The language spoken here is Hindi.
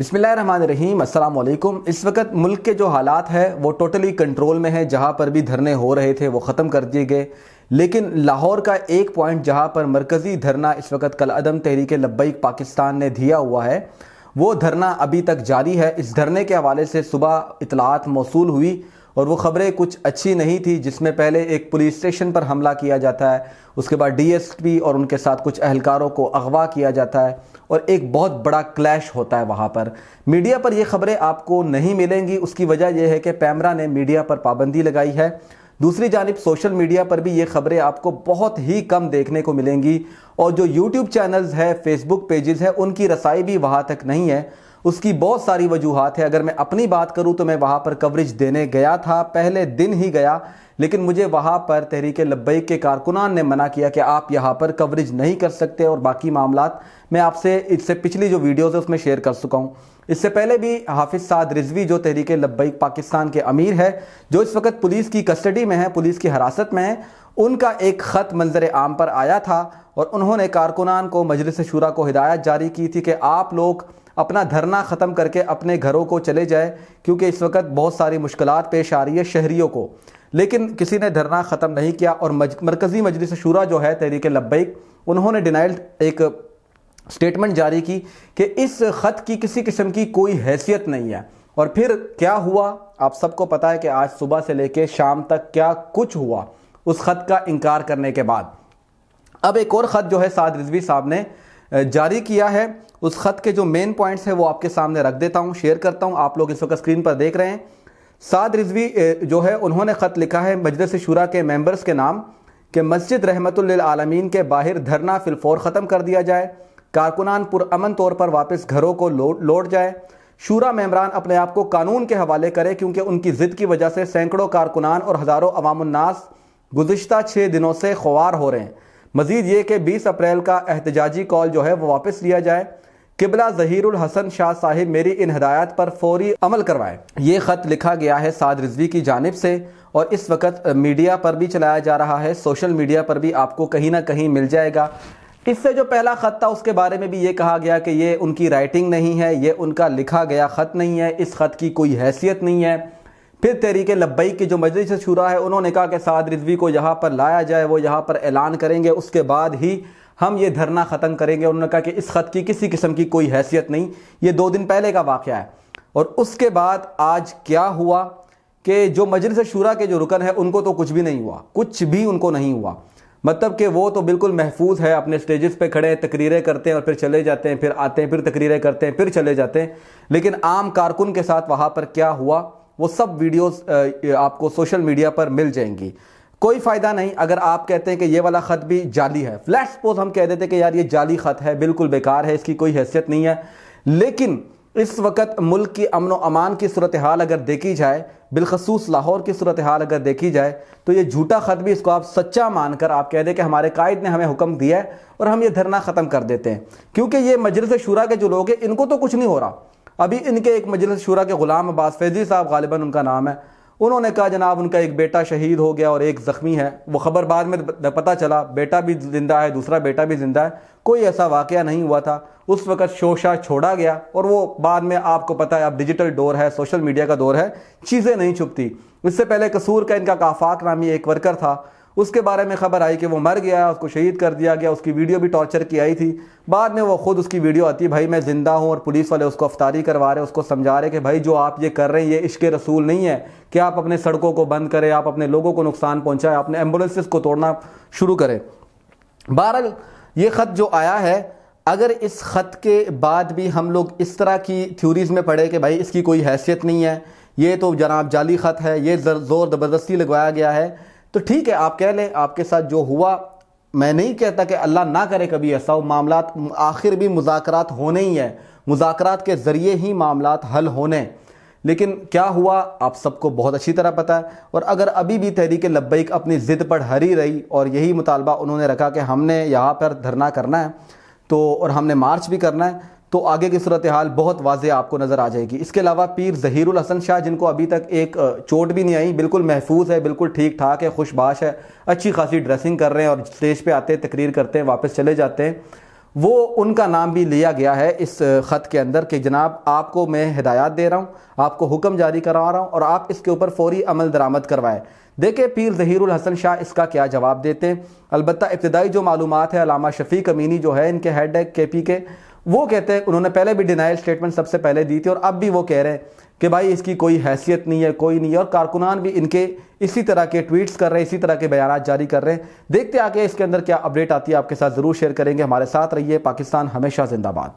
अस्सलाम वालेकुम इस वक्त मुल्क के जो हालात है वो टोटली कंट्रोल में है जहाँ पर भी धरने हो रहे थे वो ख़त्म कर दिए गए लेकिन लाहौर का एक पॉइंट जहाँ पर मरकज़ी धरना इस वक्त कल अदम तहरीक लब्बैक पाकिस्तान ने दिया हुआ है वो धरना अभी तक जारी है इस धरने के हवाले से सुबह इतलात मौसू हुई और वो खबरें कुछ अच्छी नहीं थी जिसमें पहले एक पुलिस स्टेशन पर हमला किया जाता है उसके बाद डीएसपी और उनके साथ कुछ अहलकारों को अगवा किया जाता है और एक बहुत बड़ा क्लैश होता है वहाँ पर मीडिया पर ये खबरें आपको नहीं मिलेंगी उसकी वजह यह है कि पैमरा ने मीडिया पर पाबंदी लगाई है दूसरी जानब सोशल मीडिया पर भी ये खबरें आपको बहुत ही कम देखने को मिलेंगी और जो यूट्यूब चैनल्स है फेसबुक पेजेस है उनकी रसाई भी वहाँ तक नहीं है उसकी बहुत सारी वजूहत है अगर मैं अपनी बात करूँ तो मैं वहाँ पर कवरेज देने गया था पहले दिन ही गया लेकिन मुझे वहाँ पर तहरीक लब्बई के कारकुनान ने मना किया कि आप यहाँ पर कवरेज नहीं कर सकते और बाकी मामला मैं आपसे इससे पिछली जो वीडियोज़ है उसमें शेयर कर चुका हूँ इससे पहले भी हाफिज साद रिजवी जो तहरीक लब्बैक पाकिस्तान के अमीर है जो इस वक्त पुलिस की कस्टडी में है पुलिस की हिरासत में है उनका एक ख़त मंजर आम पर आया था और उन्होंने कारकुनान को मजलिस शुरा को हिदायत जारी की थी कि आप लोग अपना धरना ख़त्म करके अपने घरों को चले जाए क्योंकि इस वक्त बहुत सारी मुश्किल पेश आ रही है शहरीों को लेकिन किसी ने धरना ख़त्म नहीं किया और मज, मरकज़ी मजलिस शूरा जो है तहरीक लब्बैक उन्होंने डिनाइल्ड एक स्टेटमेंट जारी की कि इस ख़त की किसी किस्म की कोई हैसियत नहीं है और फिर क्या हुआ आप सबको पता है कि आज सुबह से लेकर शाम तक क्या कुछ हुआ उस ख़त का इनकार करने के बाद अब एक और ख़त जो है साद रिजवी साहब ने जारी किया है उस ख़त के जो मेन पॉइंट्स हैं वो आपके सामने रख देता हूँ शेयर करता हूँ आप लोग इस वक्त स्क्रीन पर देख रहे हैं साद रिजवी जो है उन्होंने ख़त लिखा है मजलिस शुरा के मेंबर्स के नाम कि मस्जिद रहमतुल्लिल आलमीन के बाहर धरना फिलफोर ख़त्म कर दिया जाए कारकुनान पुरअमन तौर पर वापस घरों को लौट जाए शूरा मेम्बरान अपने आप को कानून के हवाले करें क्योंकि उनकी ज़िद की वजह से सैकड़ों कारकुनान और हज़ारों अवामनास गुजशत छः दिनों से ख्वार हो रहे हैं मज़ीद ये कि बीस अप्रैल का एहतजाजी कॉल जो है वो वापस लिया जाए किबला जहीरुल हसन शाह साहिब मेरी इन हदायत पर फौरी अमल करवाएं ये ख़त लिखा गया है साद रिजवी की जानब से और इस वक्त मीडिया पर भी चलाया जा रहा है सोशल मीडिया पर भी आपको कहीं ना कहीं मिल जाएगा इससे जो पहला ख़त था उसके बारे में भी ये कहा गया कि ये उनकी राइटिंग नहीं है ये उनका लिखा गया ख़त नहीं है इस ख़त की कोई हैसियत नहीं है फिर तहरीक लब्बई की जो मजलिस शुरा है उन्होंने कहा कि साद रिजवी को यहाँ पर लाया जाए वो यहाँ पर ऐलान करेंगे उसके बाद ही हम ये धरना ख़त्म करेंगे उन्होंने कहा कि इस ख़त की किसी किस्म की कोई हैसियत नहीं ये दो दिन पहले का वाक़ है और उसके बाद आज क्या हुआ कि जो मजलिस शुरा के जो रुकन है उनको तो कुछ भी नहीं हुआ कुछ भी उनको नहीं हुआ मतलब कि वो तो बिल्कुल महफूज है अपने स्टेजेस पे खड़े हैं तकरीरें करते हैं और फिर चले जाते हैं फिर आते हैं फिर तकरीरें करते हैं फिर चले जाते हैं लेकिन आम कारकुन के साथ वहाँ पर क्या हुआ वो सब वीडियोस आपको सोशल मीडिया पर मिल जाएंगी कोई फ़ायदा नहीं अगर आप कहते हैं कि ये वाला ख़त भी जाली है फ्लैश सपोज हम कह देते हैं कि यार ये जाली ख़त है बिल्कुल बेकार है इसकी कोई हैसियत नहीं है लेकिन इस वक्त मुल्क की अमन व अमान की सूरत हाल अगर देखी जाए बिलखसूस लाहौर की सूरत हाल अगर देखी जाए तो ये झूठा ख़त भी इसको आप सच्चा मानकर आप कह दें कि हमारे कायद ने हमें हुक्म दिया है और हम ये धरना ख़त्म कर देते हैं क्योंकि ये मजलिस शुरा के जो लोग हैं इनको तो कुछ नहीं हो रहा अभी इनके एक मजलिस शुरा के ग़ुलाम अब्बास फैजी साहब गालिबा उनका नाम है उन्होंने कहा जनाब उनका एक बेटा शहीद हो गया और एक ज़ख्मी है वो ख़बर बाद में पता चला बेटा भी ज़िंदा है दूसरा बेटा भी ज़िंदा है कोई ऐसा वाक़ नहीं हुआ था उस वक़्त शोशा छोड़ा गया और वो बाद में आपको पता है अब डिजिटल दौर है सोशल मीडिया का दौर है चीज़ें नहीं छुपती इससे पहले कसूर का इनका काफाक नामी एक वर्कर था उसके बारे में खबर आई कि वो मर गया उसको शहीद कर दिया गया उसकी वीडियो भी टॉर्चर की आई थी बाद में वो खुद उसकी वीडियो आती भाई मैं ज़िंदा हूँ और पुलिस वाले उसको अफ्तारी करवा रहे उसको समझा रहे कि भाई जो आप ये कर रहे हैं ये इश्क रसूल नहीं है कि आप अपने सड़कों को बंद करें आप अपने लोगों को नुकसान पहुँचाएं अपने एम्बुलेंसेस को तोड़ना शुरू करें बहरहाल ये ख़त जो आया है अगर इस ख़त के बाद भी हम लोग इस तरह की थ्योरीज़ में पढ़े कि भाई इसकी कोई हैसियत नहीं है ये तो जनाब जाली ख़त है ये ज़ोर ज़बरदस्ती लगवाया गया है तो ठीक है आप कह लें आपके साथ जो हुआ मैं नहीं कहता कि अल्लाह ना करे कभी ऐसा हो मामला आखिर भी मुजाकरात होने ही है मुजाकरात के ज़रिए ही मामला हल होने लेकिन क्या हुआ आप सबको बहुत अच्छी तरह पता है और अगर अभी भी तहरीक लब्बैक अपनी ज़िद पर हरी रही और यही मुतालबा उन्होंने रखा कि हमने यहाँ पर धरना करना है तो और हमने मार्च भी करना है तो आगे की सूरत हाल बहुत वाजे आपको नज़र आ जाएगी इसके अलावा पीर जहीरुल हसन शाह जिनको अभी तक एक चोट भी नहीं आई बिल्कुल महफूज है बिल्कुल ठीक ठाक है खुशबाश है अच्छी खासी ड्रेसिंग कर रहे हैं और स्टेज पर आते हैं तकरीर करते हैं वापस चले जाते हैं वो उनका नाम भी लिया गया है इस ख़त के अंदर कि जनाब आपको मैं हिदायत दे रहा हूँ आपको हुक्म जारी करवा रहा हूँ और आप इसके ऊपर फौरी अमल दरामद करवाएं देखिए पीर जहीरुल हसन शाह इसका क्या जवाब देते हैं अलबत्त इब्तदाई जो मालूम है अलामा शफीक अमीनी जो है इनके हेड है के पी के वो कहते हैं उन्होंने पहले भी डिनाइल स्टेटमेंट सबसे पहले दी थी और अब भी वो कह रहे हैं कि भाई इसकी कोई हैसियत नहीं है कोई नहीं है और कारकुनान भी इनके इसी तरह के ट्वीट्स कर रहे हैं इसी तरह के बयान जारी कर रहे हैं देखते आके इसके अंदर क्या अपडेट आती है आपके साथ ज़रूर शेयर करेंगे हमारे साथ रहिए पाकिस्तान हमेशा जिंदाबाद